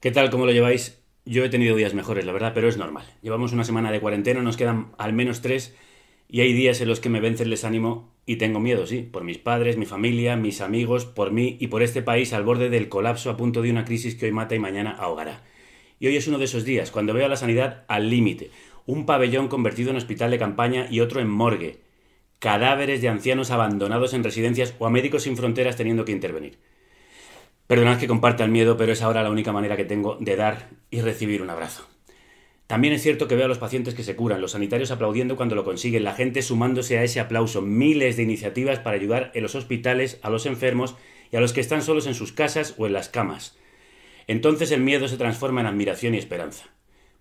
¿Qué tal? ¿Cómo lo lleváis? Yo he tenido días mejores, la verdad, pero es normal. Llevamos una semana de cuarentena, nos quedan al menos tres y hay días en los que me vence el desánimo y tengo miedo, sí, por mis padres, mi familia, mis amigos, por mí y por este país al borde del colapso a punto de una crisis que hoy mata y mañana ahogará. Y hoy es uno de esos días, cuando veo a la sanidad al límite, un pabellón convertido en hospital de campaña y otro en morgue, cadáveres de ancianos abandonados en residencias o a médicos sin fronteras teniendo que intervenir. Perdonad que comparta el miedo, pero es ahora la única manera que tengo de dar y recibir un abrazo. También es cierto que veo a los pacientes que se curan, los sanitarios aplaudiendo cuando lo consiguen, la gente sumándose a ese aplauso, miles de iniciativas para ayudar en los hospitales a los enfermos y a los que están solos en sus casas o en las camas. Entonces el miedo se transforma en admiración y esperanza,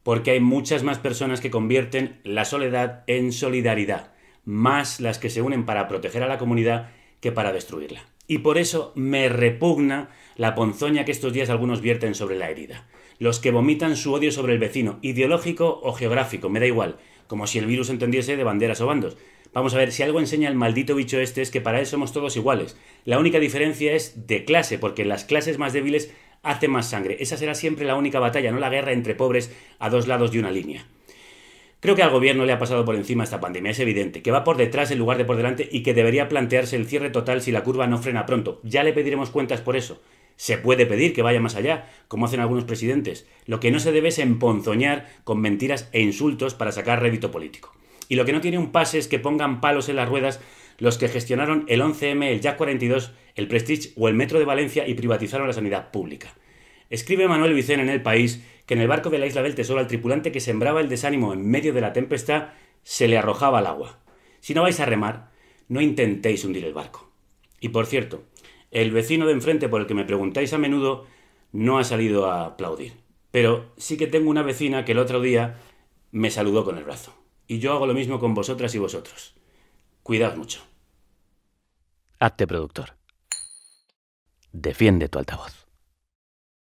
porque hay muchas más personas que convierten la soledad en solidaridad, más las que se unen para proteger a la comunidad que para destruirla. Y por eso me repugna la ponzoña que estos días algunos vierten sobre la herida. Los que vomitan su odio sobre el vecino, ideológico o geográfico, me da igual, como si el virus entendiese de banderas o bandos. Vamos a ver, si algo enseña el maldito bicho este es que para él somos todos iguales. La única diferencia es de clase, porque las clases más débiles hacen más sangre. Esa será siempre la única batalla, no la guerra entre pobres a dos lados de una línea. Creo que al gobierno le ha pasado por encima esta pandemia, es evidente, que va por detrás en lugar de por delante y que debería plantearse el cierre total si la curva no frena pronto. Ya le pediremos cuentas por eso. Se puede pedir que vaya más allá, como hacen algunos presidentes. Lo que no se debe es emponzoñar con mentiras e insultos para sacar rédito político. Y lo que no tiene un pase es que pongan palos en las ruedas los que gestionaron el 11M, el Jack 42, el Prestige o el Metro de Valencia y privatizaron la sanidad pública. Escribe Manuel Vicente en El País que en el barco de la isla del Tesoro al tripulante que sembraba el desánimo en medio de la tempestad se le arrojaba al agua. Si no vais a remar, no intentéis hundir el barco. Y por cierto, el vecino de enfrente por el que me preguntáis a menudo no ha salido a aplaudir. Pero sí que tengo una vecina que el otro día me saludó con el brazo. Y yo hago lo mismo con vosotras y vosotros. Cuidad mucho. Hazte productor. Defiende tu altavoz.